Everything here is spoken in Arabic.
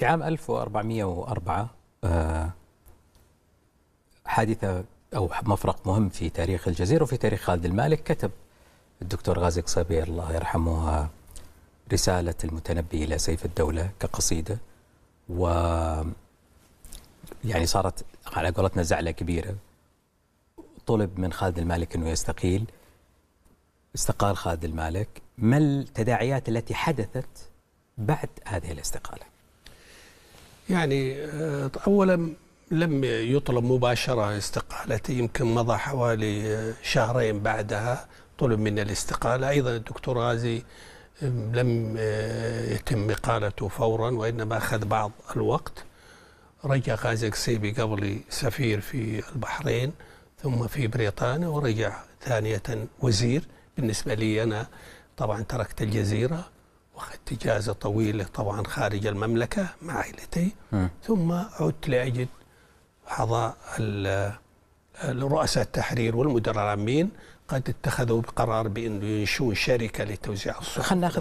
في عام 1404 آه، حادثة أو مفرق مهم في تاريخ الجزيرة وفي تاريخ خالد المالك كتب الدكتور غازي قصبي الله يرحمه رسالة المتنبي إلى سيف الدولة كقصيدة و يعني صارت على قولتنا زعلة كبيرة طلب من خالد المالك أنه يستقيل استقال خالد المالك ما التداعيات التي حدثت بعد هذه الاستقالة؟ يعني آه، أولا لم يطلب مباشرة استقالتي يمكن مضى حوالي آه، شهرين بعدها طلب مني الاستقالة أيضا الدكتور غازي آه، لم يتم إقالته فورا وإنما أخذ بعض الوقت رجع غازي قصيبي قبلي سفير في البحرين ثم في بريطانيا ورجع ثانية وزير بالنسبة لي أنا طبعا تركت الجزيرة اجازه طويلة طبعا خارج المملكة مع عائلتي ثم عدت لأجد أعضاء رؤساء التحرير والمدراء العامين قد اتخذوا قرار بأنه ينشون شركة لتوزيع الصحف